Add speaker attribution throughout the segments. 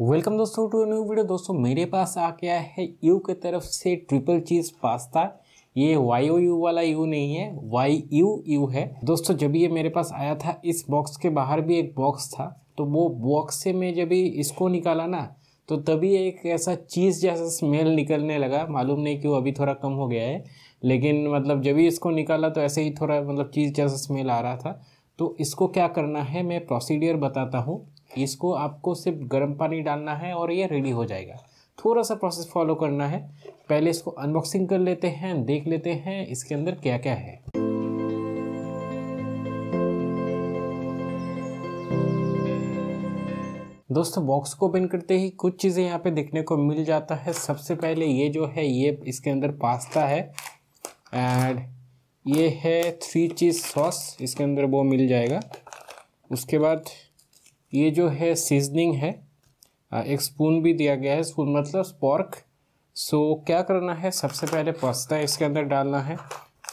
Speaker 1: welcome दोस्तों to new video दोस्तों मेरे पास आ गया है यू के तरफ से ट्रिपल चीज पास्ता ये वाई ओ यू वाला यू नहीं है वाई यू यू है दोस्तों जब ये मेरे पास आया था इस बॉक्स के बाहर भी एक बॉक्स था तो वो बॉक्स से मैं जब इसको निकाला ना तो तभी एक ऐसा चीज़ जैसा स्मेल निकलने लगा मालूम नहीं क्यों अभी थोड़ा कम हो गया है लेकिन मतलब जब इसको निकाला तो ऐसे ही थोड़ा मतलब चीज़ जैसा स्मेल आ रहा था तो इसको क्या करना है मैं प्रोसीडियर बताता हूँ इसको आपको सिर्फ गर्म पानी डालना है और ये रेडी हो जाएगा थोड़ा सा प्रोसेस फॉलो करना है पहले इसको अनबॉक्सिंग कर लेते हैं देख लेते हैं इसके अंदर क्या क्या है दोस्तों बॉक्स को ओपन करते ही कुछ चीज़ें यहाँ पे देखने को मिल जाता है सबसे पहले ये जो है ये इसके अंदर पास्ता है एंड ये है थ्री चीज़ सॉस इसके अंदर वो मिल जाएगा उसके बाद ये जो है सीजनिंग है एक स्पून भी दिया गया है स्पून मतलब स्पॉर्क सो क्या करना है सबसे पहले पास्ता इसके अंदर डालना है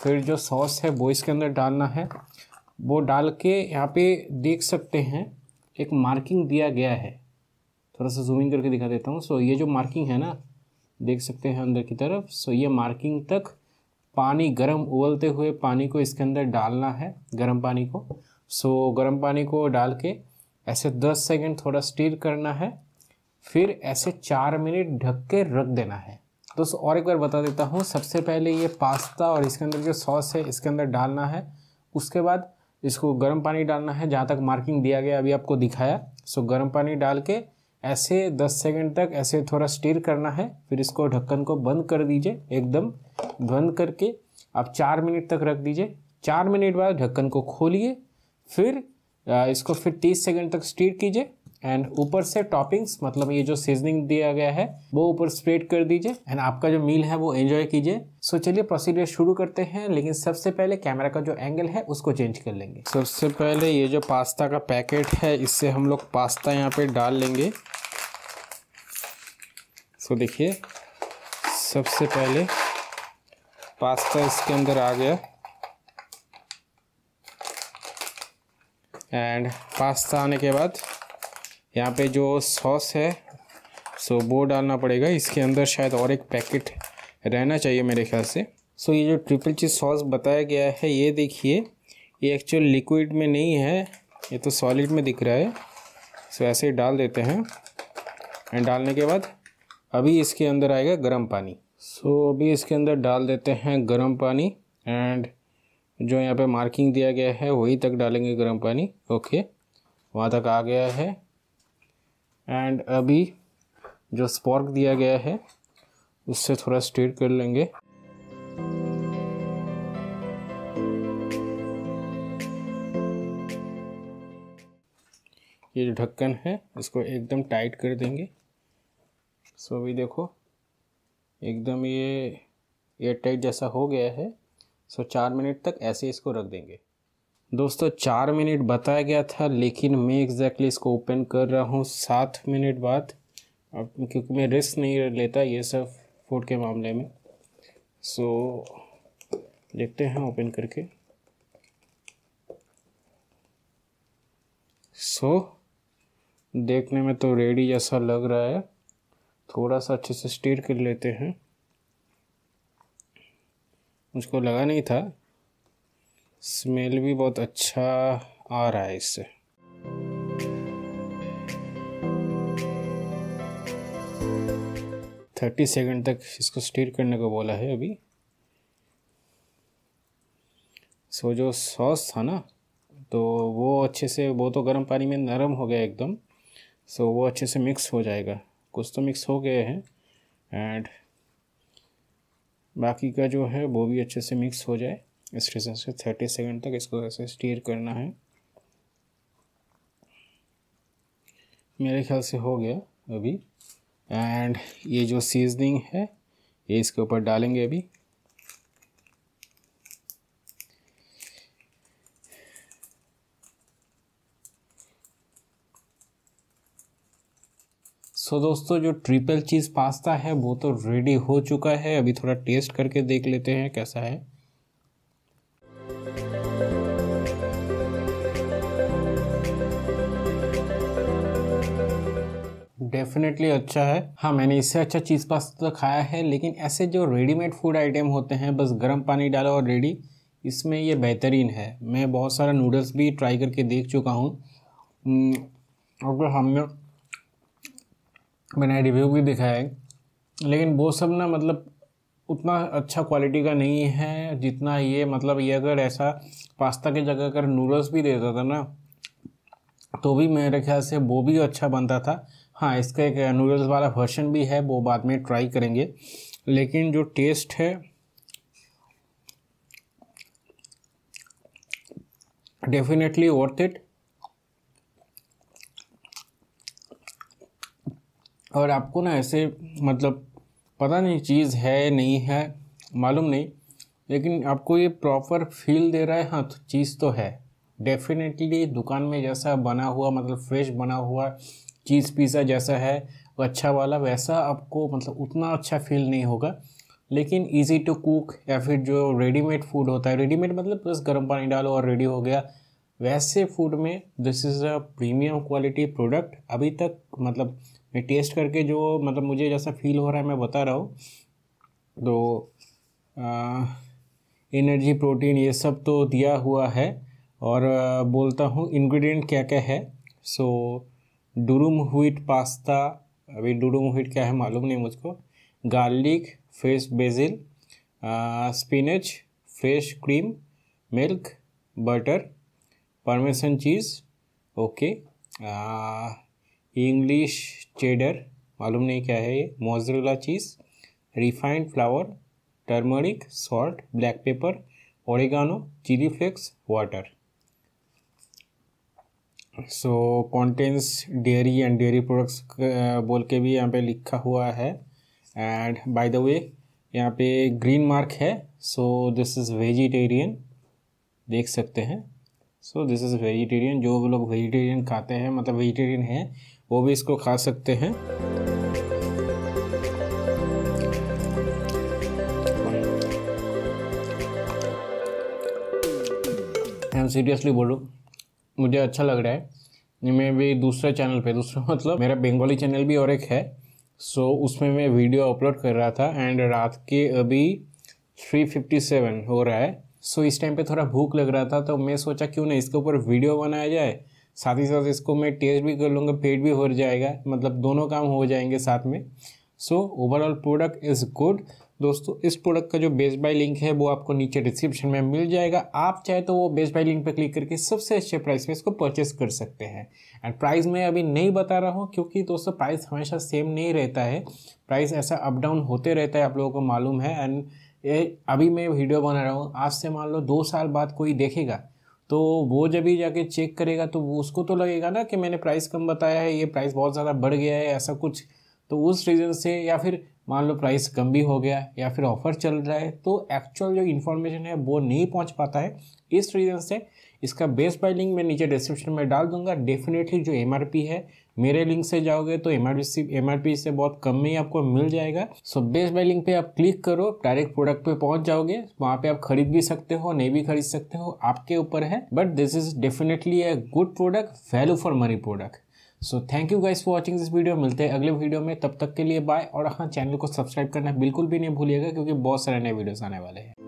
Speaker 1: फिर जो सॉस है वो इसके अंदर डालना है वो डाल के यहाँ पे देख सकते हैं एक मार्किंग दिया गया है थोड़ा सा जूमिंग करके दिखा देता हूँ सो ये जो मार्किंग है ना देख सकते हैं अंदर की तरफ सो ये मार्किंग तक पानी गर्म उबलते हुए पानी को इसके अंदर डालना है गर्म पानी को सो गर्म पानी को डाल के ऐसे 10 सेकंड थोड़ा स्टीर करना है फिर ऐसे चार मिनट ढक के रख देना है दोस्तों और एक बार बता देता हूँ सबसे पहले ये पास्ता और इसके अंदर जो सॉस है इसके अंदर डालना है उसके बाद इसको गर्म पानी डालना है जहाँ तक मार्किंग दिया गया अभी आपको दिखाया सो गर्म पानी डाल के ऐसे 10 सेकंड तक ऐसे थोड़ा स्टीर करना है फिर इसको ढक्कन को बंद कर दीजिए एकदम बंद करके आप चार मिनट तक रख दीजिए चार मिनट बाद ढक्कन को खोलिए फिर Uh, इसको फिर 30 सेकंड तक स्टीर कीजिए एंड ऊपर से टॉपिंग्स मतलब ये जो सीजनिंग दिया गया है वो ऊपर स्प्रेड कर दीजिए एंड आपका जो मील है वो एंजॉय कीजिए सो चलिए प्रोसीजर शुरू करते हैं लेकिन सबसे पहले कैमरा का जो एंगल है उसको चेंज कर लेंगे सबसे पहले ये जो पास्ता का पैकेट है इससे हम लोग पास्ता यहाँ पे डाल लेंगे सो देखिए सबसे पहले पास्ता इसके अंदर आ गया एंड पास्ता आने के बाद यहाँ पे जो सॉस है सो वो डालना पड़ेगा इसके अंदर शायद और एक पैकेट रहना चाहिए मेरे ख्याल से सो ये जो ट्रिपल चीज़ सॉस बताया गया है ये देखिए ये एक्चुअल लिक्विड में नहीं है ये तो सॉलिड में दिख रहा है सो ऐसे ही डाल देते हैं एंड डालने के बाद अभी इसके अंदर आएगा गर्म पानी सो अभी इसके अंदर डाल देते हैं गर्म पानी एंड जो यहाँ पे मार्किंग दिया गया है वहीं तक डालेंगे गर्म पानी ओके वहाँ तक आ गया है एंड अभी जो स्पॉर्क दिया गया है उससे थोड़ा स्टेट कर लेंगे ये जो ढक्कन है इसको एकदम टाइट कर देंगे सो अभी देखो एकदम ये एयर टाइट जैसा हो गया है सो चार मिनट तक ऐसे इसको रख देंगे दोस्तों चार मिनट बताया गया था लेकिन मैं एग्जैक्टली इसको ओपन कर रहा हूँ सात मिनट बाद अब क्योंकि मैं रिस्क नहीं लेता ये सब फूड के मामले में सो so, देखते हैं ओपन करके सो so, देखने में तो रेडी जैसा लग रहा है थोड़ा सा अच्छे से स्टीर कर लेते हैं मुझको लगा नहीं था स्मेल भी बहुत अच्छा आ रहा है इससे थर्टी सेकेंड तक इसको स्टीर करने को बोला है अभी सो जो सॉस था ना तो वो अच्छे से वो तो गर्म पानी में नरम हो गया एकदम सो वो अच्छे से मिक्स हो जाएगा कुछ तो मिक्स हो गए हैं एंड बाकी का जो है वो भी अच्छे से मिक्स हो जाए इस तरह से थर्टी सेकेंड तक इसको ऐसे स्टीर करना है मेरे ख्याल से हो गया अभी एंड ये जो सीजनिंग है ये इसके ऊपर डालेंगे अभी सो तो दोस्तों जो ट्रिपल चीज़ पास्ता है वो तो रेडी हो चुका है अभी थोड़ा टेस्ट करके देख लेते हैं कैसा है डेफिनेटली अच्छा है हाँ मैंने इससे अच्छा चीज़ पास्ता तो खाया है लेकिन ऐसे जो रेडीमेड फूड आइटम होते हैं बस गर्म पानी डालो और रेडी इसमें ये बेहतरीन है मैं बहुत सारा नूडल्स भी ट्राई करके देख चुका हूँ अगर हमने मैंने रिव्यू भी देखा है लेकिन वो सब ना मतलब उतना अच्छा क्वालिटी का नहीं है जितना ये मतलब ये अगर ऐसा पास्ता की जगह अगर नूडल्स भी देता था ना तो भी मेरे ख्याल से वो भी अच्छा बनता था हाँ इसका एक नूडल्स वाला वर्शन भी है वो बाद में ट्राई करेंगे लेकिन जो टेस्ट है डेफिनेटली वर्थ इट और आपको ना ऐसे मतलब पता नहीं चीज़ है नहीं है मालूम नहीं लेकिन आपको ये प्रॉपर फील दे रहा है हाँ तो चीज़ तो है डेफिनेटली दुकान में जैसा बना हुआ मतलब फ्रेश बना हुआ चीज़ पिज़्ज़ा जैसा है अच्छा वाला वैसा आपको मतलब उतना अच्छा फील नहीं होगा लेकिन इजी टू कुक या फिर जो रेडीमेड फूड होता है रेडीमेड मतलब बस गर्म पानी डालो और रेडी हो गया वैसे फूड में this is a premium quality product अभी तक मतलब मैं टेस्ट करके जो मतलब मुझे जैसा फील हो रहा है मैं बता रहा हूँ तो एनर्जी प्रोटीन ये सब तो दिया हुआ है और आ, बोलता हूँ इंग्रेडिएंट क्या क्या है सो डुरुम हुईट पास्ता अभी डुरुम हुईट क्या है मालूम नहीं मुझको garlic fresh basil spinach fresh cream milk butter parmesan cheese okay English cheddar मालूम नहीं क्या है ये mozzarella cheese refined flour turmeric salt black pepper oregano chili flakes water so contents dairy and dairy products बोल के भी यहाँ पे लिखा हुआ है एंड बाय द वे यहाँ पे ग्रीन मार्क है सो दिस इज़ वेजिटेरियन देख सकते हैं सो दिस इज़ वेजिटेरियन जो लोग वेजिटेरियन खाते हैं मतलब वेजिटेरियन है वो भी इसको खा सकते हैं एंड सीरियसली बोलूँ मुझे अच्छा लग रहा है मैं भी दूसरे चैनल पे दूसरा मतलब मेरा बंगाली चैनल भी और एक है सो so, उसमें मैं वीडियो अपलोड कर रहा था एंड रात के अभी 3:57 हो रहा है सो so, इस टाइम पे थोड़ा भूख लग रहा था तो मैं सोचा क्यों नहीं इसके ऊपर वीडियो बनाया जाए साथ ही साथ इसको मैं टेस्ट भी कर लूँगा पेड भी हो जाएगा मतलब दोनों काम हो जाएंगे साथ में so overall product is good दोस्तों इस प्रोडक्ट का जो बेस्ट बाय लिंक है वो आपको नीचे डिस्क्रिप्शन में मिल जाएगा आप चाहे तो वो बेस्ट बाय लिंक पर क्लिक करके सबसे अच्छे प्राइस में इसको परचेस कर सकते हैं एंड प्राइस मैं अभी नहीं बता रहा हूँ क्योंकि दोस्तों प्राइस हमेशा सेम नहीं रहता है प्राइस ऐसा अप डाउन होते रहता है आप लोगों को मालूम है एंड अभी मैं वीडियो बना रहा हूँ आज से मान लो दो साल बाद कोई देखेगा तो वो जब भी जाके चेक करेगा तो वो उसको तो लगेगा ना कि मैंने प्राइस कम बताया है ये प्राइस बहुत ज़्यादा बढ़ गया है ऐसा कुछ तो उस रीज़न से या फिर मान लो प्राइस कम भी हो गया या फिर ऑफर चल रहा है तो एक्चुअल जो इन्फॉर्मेशन है वो नहीं पहुंच पाता है इस रीज़न से इसका बेस बाय लिंक मैं नीचे डिस्क्रिप्शन में डाल दूंगा डेफिनेटली जो एम है मेरे लिंक से जाओगे तो एम आर से बहुत कम में ही आपको मिल जाएगा सो बेस बाय लिंक पे आप क्लिक करो डायरेक्ट प्रोडक्ट पे पहुंच जाओगे वहाँ पे आप खरीद भी सकते हो नहीं भी खरीद सकते हो आपके ऊपर है but this is definitely a good product value for money product so thank you guys for watching this video मिलते हैं अगले वीडियो में तब तक के लिए बाय और हाँ चैनल को सब्सक्राइब करना बिल्कुल भी नहीं भूलिएगा क्योंकि बहुत सारे नए वीडियोज़ आने वाले हैं